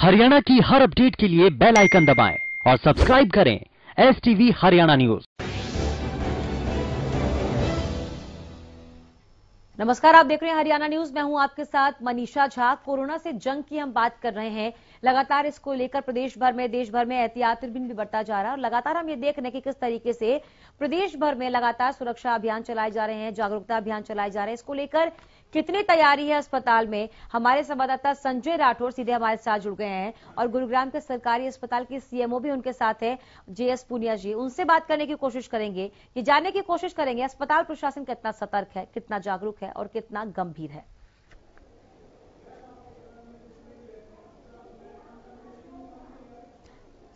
हरियाणा की हर अपडेट के लिए बेल आइकन दबाएं और सब्सक्राइब करें एस टीवी हरियाणा न्यूज नमस्कार आप देख रहे हैं हरियाणा न्यूज मैं हूं आपके साथ मनीषा झा कोरोना से जंग की हम बात कर रहे हैं लगातार इसको लेकर प्रदेश भर में देश भर में एहतियात भी बढ़ता जा रहा है और लगातार हम ये देख रहे हैं कि किस तरीके से प्रदेश भर में लगातार सुरक्षा अभियान चलाए जा रहे हैं जागरूकता अभियान चलाए जा रहे हैं इसको लेकर कितनी तैयारी है अस्पताल में हमारे संवाददाता संजय राठौर सीधे हमारे साथ जुड़ गए हैं और गुरुग्राम के सरकारी अस्पताल की सीएमओ भी उनके साथ है जेएस पुनिया जी उनसे बात करने की कोशिश करेंगे ये जानने की कोशिश करेंगे अस्पताल प्रशासन कितना सतर्क है कितना जागरूक है और कितना गंभीर है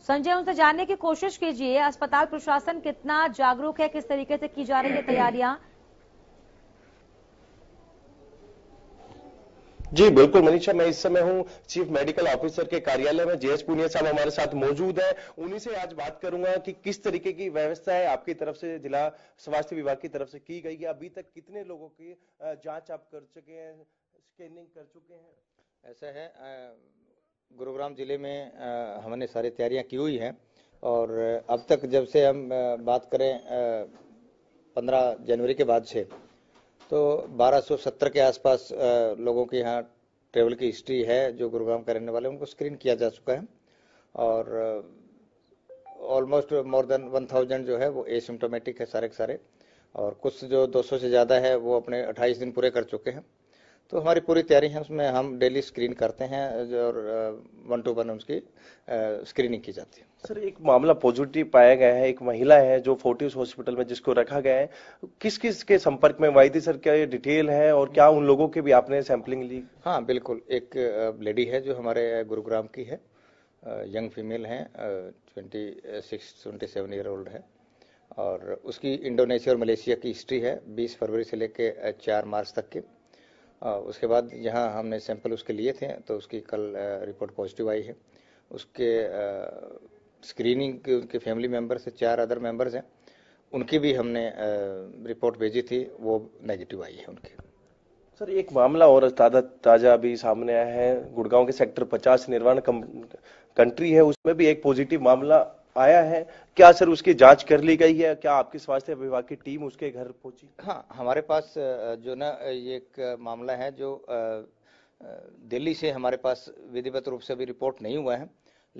संजय उनसे जानने की कोशिश कीजिए अस्पताल प्रशासन कितना जागरूक है किस तरीके से की जा रही है तैयारियां जी बिल्कुल मनीषा मैं इस समय हूँ चीफ मेडिकल ऑफिसर के कार्यालय में जेएस पुनिया साहब हमारे साथ मौजूद है उन्हीं से आज बात करूंगा कि किस तरीके की व्यवस्था है आपकी तरफ से जिला स्वास्थ्य विभाग की तरफ से की गई है अभी तक कितने लोगों की जांच आप कर चुके हैं स्कैनिंग कर चुके हैं ऐसा है गुरुग्राम जिले में हमने सारी तैयारियाँ की हुई हैं और अब तक जब से हम बात करें पंद्रह जनवरी के बाद से तो 1270 के आसपास लोगों के यहाँ ट्रेवल की हिस्ट्री है जो गुरुग्राम का रहने वाले उनको स्क्रीन किया जा चुका है और almost more than one thousand जो है वो एसिम्टोमेटिक है सारे के सारे और कुछ जो 200 से ज़्यादा है वो अपने 28 दिन पूरे कर चुके हैं तो हमारी पूरी तैयारी है उसमें हम डेली स्क्रीन करते हैं और वन टू वन उसकी स्क्रीनिंग की जाती है सर एक मामला पॉजिटिव पाया गया है एक महिला है जो फोर्टिस हॉस्पिटल में जिसको रखा गया है किस किस के संपर्क में वाई थी सर क्या ये डिटेल है और क्या उन लोगों के भी आपने सैंपलिंग ली हाँ बिल्कुल एक लेडी है जो हमारे गुरुग्राम की है यंग फीमेल हैं twenty six twenty seven year old है और उसकी इंडोनेशिया और मलेशिया की हिस्ट्री है बीस फरवरी से लेकर चार मार्च तक की उसके बाद यहाँ हमने सैंपल उसके लिए थे तो उसकी कल रिपोर्ट पॉजिटिव आई है उसके स्क्रीनिंग के उनके फैमिली मेम्बर से चार अदर मेम्बर्स हैं उनकी भी हमने रिपोर्ट भेजी थी वो नेगेटिव आई है उनकी सर एक मामला और ताजा ताजा अभी सामने आया है गुड़गांव के सेक्टर 50 निर्वाण कंट्री है उसमें भी एक पॉजिटिव मामला आया है क्या सर उसकी जांच कर ली गई है क्या आपके स्वास्थ्य विभाग की टीम उसके घर पहुंची हाँ हमारे पास जो ना ये एक मामला है जो दिल्ली से हमारे पास विधिवत रूप से अभी रिपोर्ट नहीं हुआ है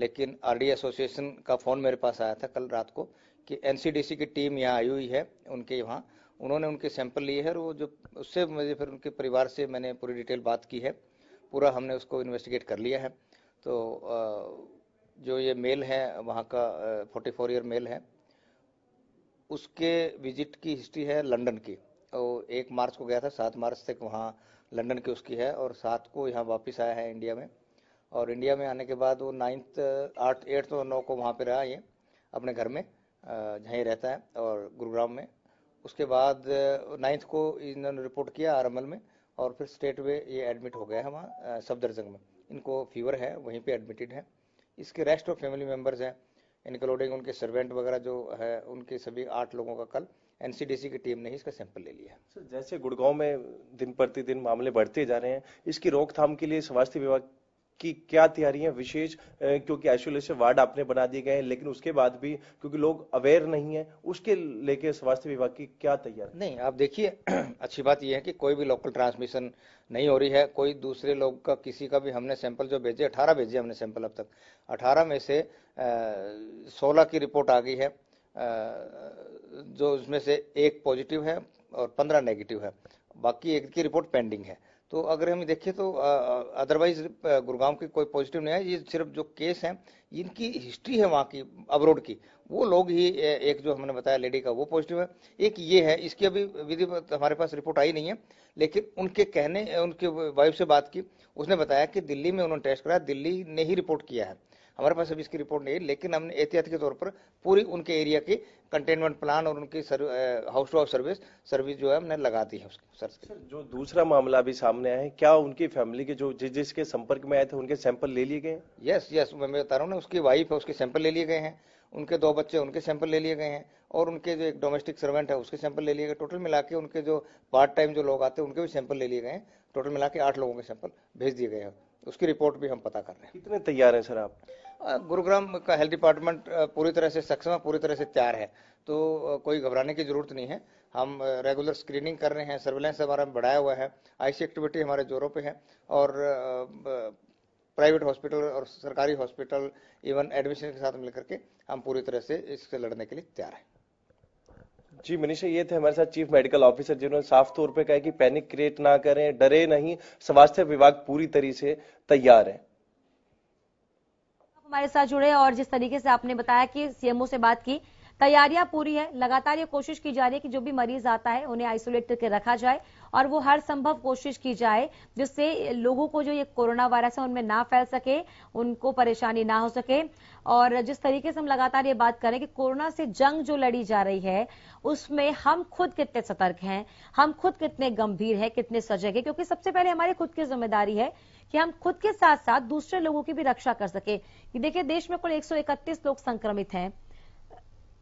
लेकिन डी एसोसिएशन का फोन मेरे पास आया था कल रात को कि एनसीडीसी की टीम यहाँ आई हुई है उनके यहाँ उन्होंने उनके सैंपल लिए है और वो जो उससे मुझे फिर उनके परिवार से मैंने पूरी डिटेल बात की है पूरा हमने उसको इन्वेस्टिगेट कर लिया है तो आ, जो ये मेल है वहाँ का फोर्टी फोर ईयर मेल है उसके विजिट की हिस्ट्री है लंदन की और एक मार्च को गया था सात मार्च तक वहाँ लंदन की उसकी है और सात को यहाँ वापस आया है इंडिया में और इंडिया में आने के बाद वो नाइन्थ आठ एट्थ और नौ को वहाँ पर रहा ये अपने घर में जहाँ ही रहता है और गुरुग्राम में उसके बाद नाइन्थ को इन्होंने रिपोर्ट किया आरमल में और फिर स्टेट वे ये एडमिट हो गया है वहाँ सफदरजंग में इनको फीवर है वहीं पे एडमिटेड है इसके रेस्ट ऑफ फैमिली मेम्बर्स हैं इंक्लूडिंग उनके सर्वेंट वगैरह जो है उनके सभी आठ लोगों का कल एनसीडीसी की टीम ने इसका सैंपल ले लिया सर जैसे गुड़गांव में दिन प्रतिदिन मामले बढ़ते जा रहे हैं इसकी रोकथाम के लिए स्वास्थ्य विभाग की क्या तैयारियां विशेष क्योंकि आइसोलेशन वार्ड आपने बना दिए गए हैं लेकिन उसके बाद भी क्योंकि लोग अवेयर नहीं है उसके लेके स्वास्थ्य विभाग की क्या तैयारी नहीं आप देखिए अच्छी बात यह है कि कोई भी लोकल ट्रांसमिशन नहीं हो रही है कोई दूसरे लोग का किसी का भी हमने सैंपल जो भेजे अठारह भेजे हमने सैंपल अब तक अठारह में से सोलह की रिपोर्ट आ गई है आ, जो उसमें से एक पॉजिटिव है और पंद्रह नेगेटिव है बाकी एक की रिपोर्ट पेंडिंग है तो अगर हम देखें तो अदरवाइज गुड़गांव के कोई पॉजिटिव नहीं है ये सिर्फ जो केस हैं इनकी हिस्ट्री है वहाँ की अबरोड की वो लोग ही एक जो हमने बताया लेडी का वो पॉजिटिव है एक ये है इसकी अभी विधि हमारे पास रिपोर्ट आई नहीं है लेकिन उनके कहने उनके वाइफ से बात की उसने बताया कि दिल्ली में उन्होंने टेस्ट कराया दिल्ली ने ही रिपोर्ट किया है हमारे पास अभी इसकी रिपोर्ट नहीं है लेकिन हमने एहतियात के तौर पर पूरी उनके एरिया की कंटेनमेंट प्लान और उनकी house to house service service जो है हमने लगा दी है उसके सर, सर जो दूसरा मामला अभी सामने आया है क्या उनकी फैमिली के जो जिस जिसके संपर्क में आए थे उनके सैंपल ले लिए गए यस यस मैं बता रहा हूँ ना उसकी वाइफ है उसके सैंपल ले लिए गए हैं उनके दो बच्चे उनके सैंपल ले लिए गए हैं और उनके जो एक डोमेस्टिक सर्वेंट है उसके सैंपल ले लिए गए टोटल मिला के उनके जो पार्ट टाइम जो लोग आते हैं उनके भी सैंपल ले लिए गए हैं टोटल मिला के आठ लोगों के सैंपल भेज दिए गए हैं उसकी रिपोर्ट भी हम पता कर रहे हैं कितने तैयार हैं सर आप गुरुग्राम का हेल्थ डिपार्टमेंट पूरी तरह से सक्षम है पूरी तरह से तैयार है तो कोई घबराने की जरूरत नहीं है हम रेगुलर स्क्रीनिंग कर रहे हैं सर्वेलेंस हमारा बढ़ाया हुआ है आईसी एक्टिविटी हमारे जोरों पे है और प्राइवेट हॉस्पिटल और सरकारी हॉस्पिटल इवन एडमिशन के साथ मिलकर के हम पूरी तरह से इससे लड़ने के लिए तैयार हैं जी मनीषा ये थे हमारे साथ चीफ मेडिकल ऑफिसर जिन्होंने साफ तौर पे कहा कि पैनिक क्रिएट ना करें डरे नहीं स्वास्थ्य विभाग पूरी तरह से तैयार है हमारे साथ जुड़े और जिस तरीके से आपने बताया कि सीएमओ से बात की तैयारियां पूरी है लगातार ये कोशिश की जा रही है कि जो भी मरीज आता है उन्हें आइसोलेट करके रखा जाए और वो हर संभव कोशिश की जाए जिससे लोगों को जो ये कोरोना वायरस है उनमें ना फैल सके उनको परेशानी ना हो सके और जिस तरीके से हम लगातार ये बात करें कि कोरोना से जंग जो लड़ी जा रही है उसमें हम खुद कितने सतर्क हैं हम खुद कितने गंभीर हैं कितने सजग हैं क्योंकि सबसे पहले हमारी खुद की जिम्मेदारी है कि हम खुद के साथ साथ दूसरे लोगों की भी रक्षा कर सके देखिए देश में कुल एक लोग संक्रमित हैं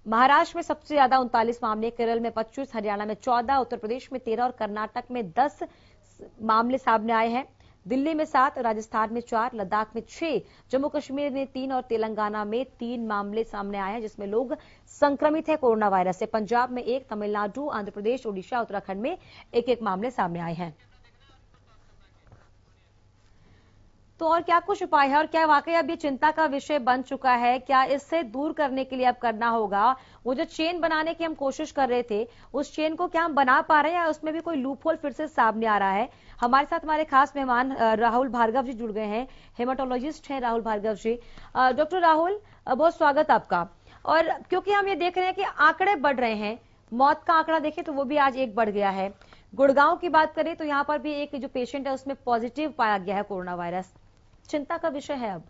महाराष्ट्र में सबसे ज्यादा उनतालीस मामले केरल में पच्चीस हरियाणा में चौदह उत्तर प्रदेश में तेरह और कर्नाटक में दस मामले सामने आए हैं दिल्ली में सात राजस्थान में चार लद्दाख में छह जम्मू कश्मीर में तीन और तेलंगाना में तीन मामले सामने आए हैं जिसमें लोग संक्रमित हैं कोरोना वायरस से पंजाब में एक तमिलनाडु आंध्र प्रदेश ओडिशा उत्तराखंड में एक एक मामले सामने आए हैं तो और क्या कुछ उपाय है और क्या वाकई अब ये चिंता का विषय बन चुका है क्या इससे दूर करने के लिए अब करना होगा वो जो चेन बनाने की हम कोशिश कर रहे थे उस चेन को क्या हम बना पा रहे हैं या उसमें भी कोई लूपहोल फिर से सामने आ रहा है हमारे साथ हमारे खास मेहमान राहुल भार्गव जी जुड़ गए हैं हेमाटोलॉजिस्ट हैं राहुल भार्गव जी डॉक्टर राहुल बहुत स्वागत आपका और क्योंकि हम ये देख रहे हैं कि आंकड़े बढ़ रहे हैं मौत का आंकड़ा देखें तो वो भी आज एक बढ़ गया है गुड़गांव की बात करें तो यहाँ पर भी एक जो पेशेंट है उसमें पॉजिटिव पाया गया है कोरोना वायरस चिंता का विषय है अब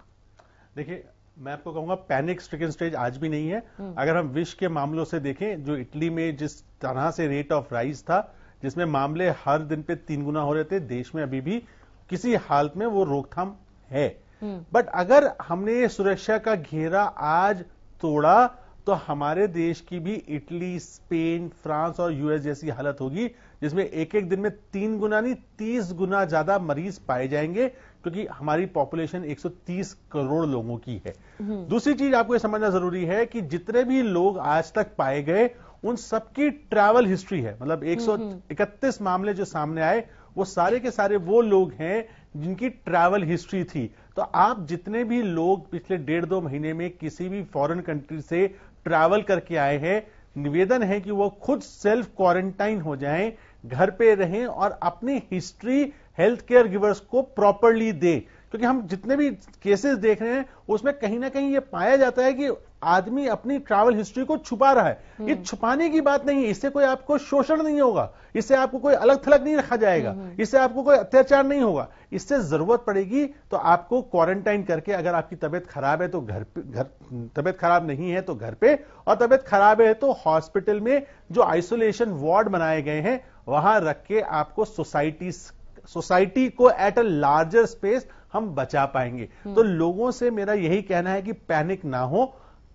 देखिए मैं आपको कहूंगा पैनिक स्ट्रिकन स्टेज आज भी नहीं है हम्म। अगर हम विश्व के मामलों से देखें जो इटली में जिस तरह से रेट ऑफ राइज था जिसमें मामले हर दिन पे तीन गुना हो रहे थे देश में अभी भी किसी हालत में वो रोकथाम है बट हम्म। अगर हमने सुरक्षा का घेरा आज तोड़ा तो हमारे देश की भी इटली स्पेन फ्रांस और यूएस जैसी हालत होगी जिसमें एक एक दिन में तीन गुना नहीं तीस गुना ज्यादा मरीज पाए जाएंगे क्योंकि हमारी पॉपुलेशन 130 करोड़ लोगों की है हम्म। दूसरी चीज आपको यह समझना जरूरी है कि जितने भी लोग आज तक पाए गए उन सबकी ट्रैवल हिस्ट्री है मतलब 131 हम्म, हम्म। मामले जो सामने आए वो सारे के सारे वो लोग हैं जिनकी ट्रैवल हिस्ट्री थी तो आप जितने भी लोग पिछले डेढ़ दो महीने में किसी भी फॉरेन कंट्री से ट्रैवल करके आए हैं निवेदन है कि वो खुद सेल्फ क्वारंटाइन हो जाएं घर पे रहें और अपनी हिस्ट्री हेल्थ केयर गिवर्स को प्रॉपरली दे क्योंकि हम जितने भी केसेस देख रहे हैं उसमें कहीं ना कहीं ये पाया जाता है कि आदमी अपनी ट्रैवल हिस्ट्री को छुपा रहा है हम्म। ये छुपाने की बात नहीं है इससे कोई आपको शोषण नहीं होगा इससे आपको कोई अलग थलग नहीं रखा जाएगा हम्म। इससे आपको कोई अत्याचार नहीं होगा इससे जरूरत पड़ेगी तो आपको क्वारंटाइन करके अगर आपकी तबियत खराब है तो घर पे घर तबियत खराब नहीं है तो घर पे और तबियत खराब है तो हॉस्पिटल में जो आइसोलेशन वार्ड बनाए गए हैं वहां रख के आपको सोसाइटी सोसाइटी को एट अ लार्जर स्पेस हम बचा पाएंगे हम्म। तो लोगों से मेरा यही कहना है कि पैनिक ना हो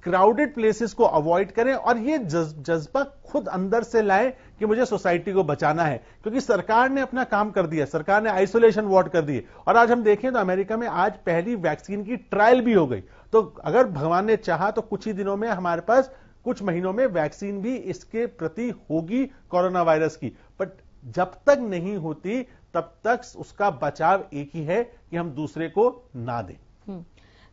क्राउडेड प्लेसेस को अवॉइड करें और ये जज्बा खुद अंदर से लाए कि मुझे सोसाइटी को बचाना है क्योंकि सरकार ने अपना काम कर दिया सरकार ने आइसोलेशन वार्ड कर दिए और आज हम देखें तो अमेरिका में आज पहली वैक्सीन की ट्रायल भी हो गई तो अगर भगवान ने चाहा तो कुछ ही दिनों में हमारे पास कुछ महीनों में वैक्सीन भी इसके प्रति होगी कोरोना वायरस की बट जब तक नहीं होती तब तक उसका बचाव एक ही है कि हम दूसरे को ना दें हम्म।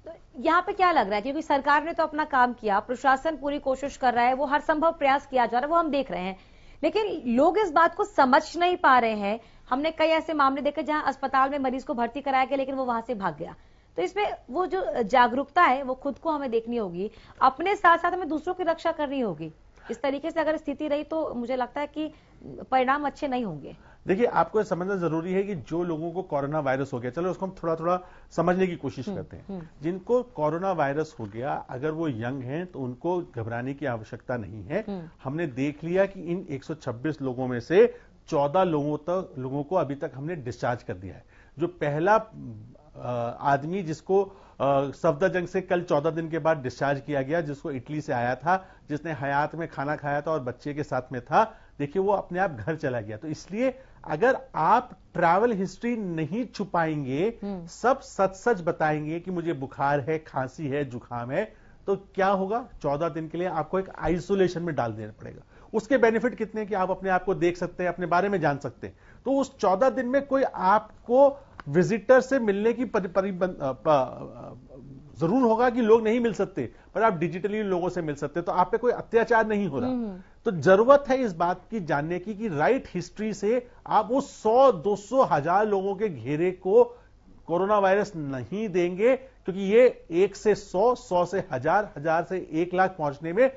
तो यहाँ पे क्या लग रहा है क्योंकि सरकार ने तो अपना काम किया प्रशासन पूरी कोशिश कर रहा है वो हर संभव प्रयास किया जा रहा है वो हम देख रहे हैं लेकिन लोग इस बात को समझ नहीं पा रहे हैं हमने कई ऐसे मामले देखे जहां अस्पताल में मरीज को भर्ती कराया गया लेकिन वो वहां से भाग गया तो इसमें वो जो जागरूकता है वो खुद को हमें देखनी होगी अपने साथ साथ हमें दूसरों की रक्षा करनी होगी इस तरीके से अगर स्थिति रही तो मुझे लगता है कि परिणाम अच्छे नहीं होंगे देखिए आपको समझना जरूरी है कि जो लोगों को कोरोना वायरस हो गया चलो उसको हम थोड़ा थोड़ा समझने की कोशिश हम्म, करते हैं हम्म। जिनको कोरोना वायरस हो गया अगर वो यंग हैं तो उनको घबराने की आवश्यकता नहीं है हम्म। हमने देख लिया कि इन 126 लोगों में से 14 लोगों तक लोगों को अभी तक हमने डिस्चार्ज कर दिया है जो पहला आदमी जिसको जंग से कल 14 दिन के बाद डिस्चार्ज किया गया जिसको इटली से आया था जिसने हयात में खाना खाया था और बच्चे के साथ में था देखिए वो अपने आप घर चला गया तो इसलिए अगर आप ट्रैवल हिस्ट्री नहीं छुपाएंगे हम्म। सब सच सच बताएंगे कि मुझे बुखार है खांसी है जुकाम है तो क्या होगा चौदह दिन के लिए आपको एक आइसोलेशन में डाल देना पड़ेगा उसके बेनिफिट कितने कि आप अपने आप को देख सकते हैं अपने बारे में जान सकते हैं तो उस चौदह दिन में कोई आपको विजिटर से मिलने की पर, पर, पर, जरूर होगा कि लोग नहीं मिल सकते पर आप डिजिटली लोगों से मिल सकते तो आप पे कोई अत्याचार नहीं हो रहा हम्म। तो जरूरत है इस बात की जानने की कि राइट हिस्ट्री से आप उस दो सौ हजार लोगों के घेरे को कोरोना वायरस नहीं देंगे क्योंकि ये एक से सौ सौ से हजार हजार से एक लाख पहुंचने में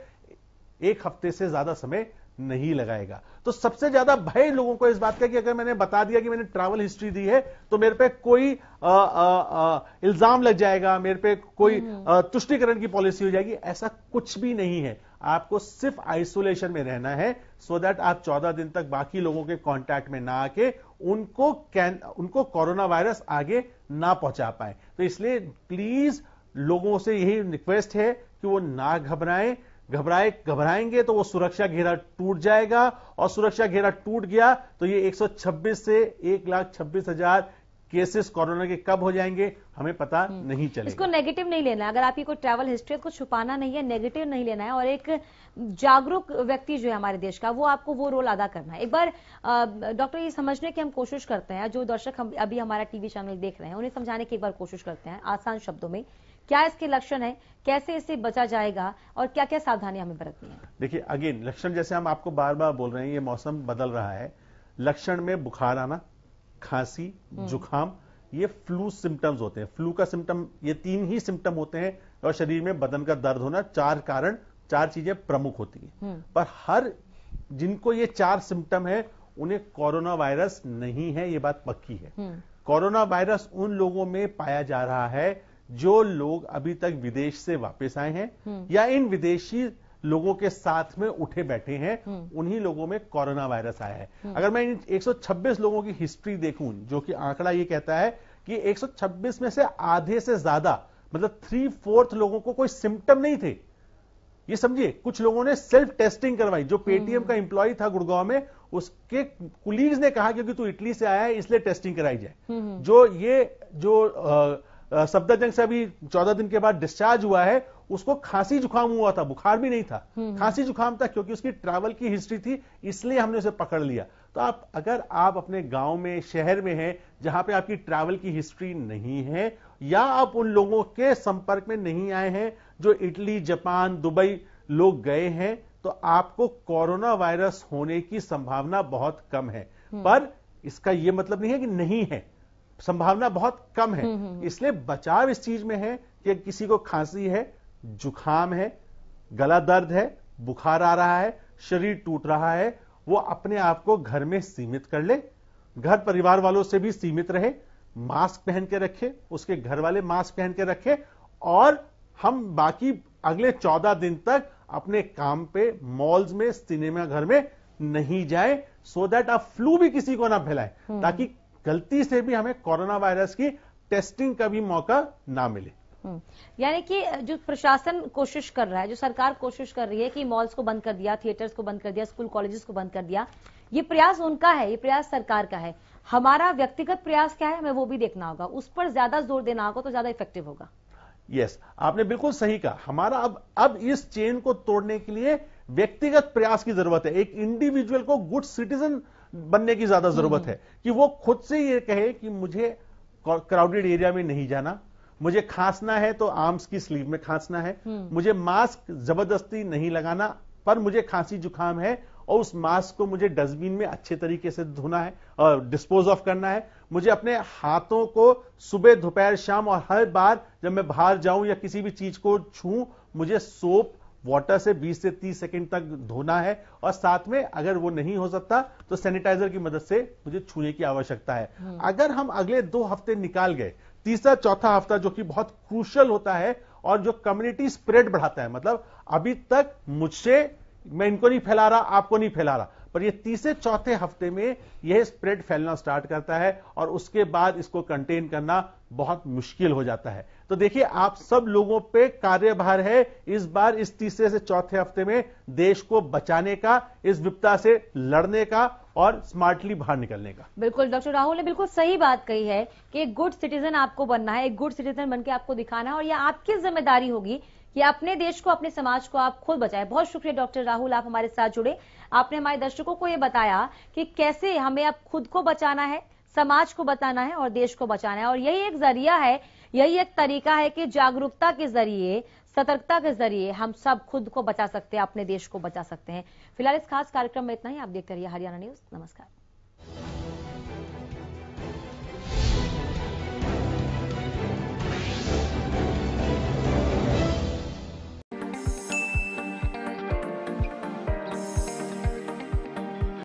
एक हफ्ते से ज्यादा समय नहीं लगाएगा तो सबसे ज्यादा भय लोगों को इस बात का कि अगर मैंने बता दिया कि मैंने ट्रैवल हिस्ट्री दी है तो मेरे पे कोई आ, आ, आ, इल्जाम लग जाएगा मेरे पे कोई हम्म। तुष्टिकरण की पॉलिसी हो जाएगी ऐसा कुछ भी नहीं है आपको सिर्फ आइसोलेशन में रहना है सो so दैट आप 14 दिन तक बाकी लोगों के कॉन्टैक्ट में ना आके उनको कैन उनको कोरोना वायरस आगे ना पहुंचा पाए तो इसलिए प्लीज लोगों से यही रिक्वेस्ट है कि वो ना घबराएं घबराए घबराएंगे तो वो सुरक्षा घेरा टूट जाएगा और सुरक्षा घेरा टूट गया तो ये 126 से एक लाख छब्बीस हजार केसेस कोरोना के कब हो जाएंगे हमें पता हम्म। नहीं चलेगा इसको नेगेटिव नहीं लेना है अगर आपकी कोई ट्रैवल हिस्ट्री को छुपाना नहीं है नेगेटिव नहीं लेना है और एक जागरूक व्यक्ति जो है हमारे देश का वो आपको वो रोल अदा करना है एक बार डॉक्टर ये समझने की हम कोशिश करते हैं जो दर्शक हम अभी हमारा टीवी चैनल देख रहे हैं उन्हें समझाने की एक बार कोशिश करते हैं आसान शब्दों में क्या इसके लक्षण है कैसे इससे बचा जाएगा और क्या क्या सावधानियां हमें बरतनी है देखिए अगेन लक्षण जैसे हम आपको बार बार बोल रहे हैं ये मौसम बदल रहा है लक्षण में बुखार आना खांसी हम्म। जुखाम ये फ्लू सिम्टम्स होते हैं फ्लू का सिम्टम ये तीन ही सिम्टम होते हैं और शरीर में बदन का दर्द होना चार कारण चार चीजें प्रमुख होती हैं हम्म। पर हर जिनको ये चार सिम्टम है उन्हें कोरोना वायरस नहीं है ये बात पक्की है हम्म। कोरोना वायरस उन लोगों में पाया जा रहा है जो लोग अभी तक विदेश से वापस आए हैं हम्म। या इन विदेशी लोगों के साथ में उठे बैठे हैं हम्म। उन्हीं लोगों में कोरोना वायरस आया है हम्म। अगर मैं इन 126 लोगों की हिस्ट्री देखूं जो कि आंकड़ा ये कहता है कि 126 में से आधे से ज्यादा मतलब थ्री फोर्थ लोगों को कोई सिम्टम नहीं थे ये समझिए कुछ लोगों ने सेल्फ टेस्टिंग करवाई जो पेटीएम का इंप्लॉय था गुड़गांव में उसके कुलीग्स ने कहा क्योंकि तू इटली से आया है इसलिए टेस्टिंग कराई जाए जो ये जो आ, सफदरजंग से अभी चौदह दिन के बाद डिस्चार्ज हुआ है उसको खांसी जुकाम हुआ था बुखार भी नहीं था हम्म। खांसी जुकाम था क्योंकि उसकी ट्रैवल की हिस्ट्री थी इसलिए हमने उसे पकड़ लिया तो आप अगर आप अपने गांव में शहर में हैं जहां पे आपकी ट्रैवल की हिस्ट्री नहीं है या आप उन लोगों के संपर्क में नहीं आए हैं जो इटली जापान दुबई लोग गए हैं तो आपको कोरोना वायरस होने की संभावना बहुत कम है हम्म। पर इसका यह मतलब नहीं है कि नहीं है संभावना बहुत कम है हम्म, हम्म, हम्म। इसलिए बचाव इस चीज में है कि किसी को खांसी है जुखाम है गला दर्द है बुखार आ रहा है शरीर टूट रहा है वो अपने आप को घर में सीमित कर ले घर परिवार वालों से भी सीमित रहे मास्क पहन के रखे उसके घर वाले मास्क पहन के रखे और हम बाकी अगले चौदह दिन तक अपने काम पे मॉल्स में सिनेमा घर में नहीं जाए सो दैट आप फ्लू भी किसी को ना फैलाए ताकि गलती से भी हमें कोरोना वायरस की टेस्टिंग का भी मौका ना मिले हम्म। यानी कि जो प्रशासन कोशिश कर रहा है जो सरकार कोशिश कर रही है कि मॉल्स को बंद कर दिया थिएटर्स को बंद कर दिया स्कूल कॉलेजेस को बंद कर दिया ये प्रयास उनका है ये प्रयास सरकार का है हमारा व्यक्तिगत प्रयास क्या है हमें वो भी देखना होगा उस पर ज्यादा जोर देना होगा तो ज्यादा इफेक्टिव होगा यस yes, आपने बिल्कुल सही कहा हमारा अब अब इस चेन को तोड़ने के लिए व्यक्तिगत प्रयास की जरूरत है एक इंडिविजुअल को गुड सिटीजन बनने की ज्यादा हम्म। जरूरत है कि वो खुद से ये कहे कि मुझे क्राउडेड एरिया में नहीं जाना मुझे खांसना है तो आर्म्स की स्लीव में खांसना है हम्म। मुझे मास्क जबरदस्ती नहीं लगाना पर मुझे खांसी जुकाम है और उस मास्क को मुझे डस्टबिन में अच्छे तरीके से धोना है और डिस्पोज ऑफ करना है मुझे अपने हाथों को सुबह दोपहर शाम और हर बार जब मैं बाहर जाऊं या किसी भी चीज को छू मुझे सोप वाटर से 20 से 30 सेकंड तक धोना है और साथ में अगर वो नहीं हो सकता तो सैनिटाइजर की मदद से मुझे छूने की आवश्यकता है हम्म। अगर हम अगले दो हफ्ते निकाल गए तीसरा चौथा हफ्ता जो कि बहुत क्रूशल होता है और जो कम्युनिटी स्प्रेड बढ़ाता है मतलब अभी तक मुझसे मैं इनको नहीं फैला रहा आपको नहीं फैला रहा पर ये तीसरे चौथे हफ्ते में यह स्प्रेड फैलना स्टार्ट करता है और उसके बाद इसको कंटेन करना बहुत मुश्किल हो जाता है तो देखिए आप सब लोगों पे कार्यभार है इस बार इस तीसरे से चौथे हफ्ते में देश को बचाने का इस विपदा से लड़ने का और स्मार्टली बाहर निकलने का बिल्कुल डॉक्टर राहुल ने बिल्कुल सही बात कही है कि एक गुड सिटीजन आपको बनना है एक गुड सिटीजन बनकर आपको दिखाना है और यह आपकी जिम्मेदारी होगी कि अपने देश को अपने समाज को आप खुद बचाएं बहुत शुक्रिया डॉक्टर राहुल आप हमारे साथ जुड़े आपने हमारे दर्शकों को ये बताया कि कैसे हमें अब खुद को बचाना है समाज को बताना है और देश को बचाना है और यही एक जरिया है यही एक तरीका है कि जागरूकता के जरिए सतर्कता के जरिए हम सब खुद को बचा सकते हैं अपने देश को बचा सकते हैं फिलहाल इस खास कार्यक्रम में इतना ही आप देखते रहिए हरियाणा न्यूज नमस्कार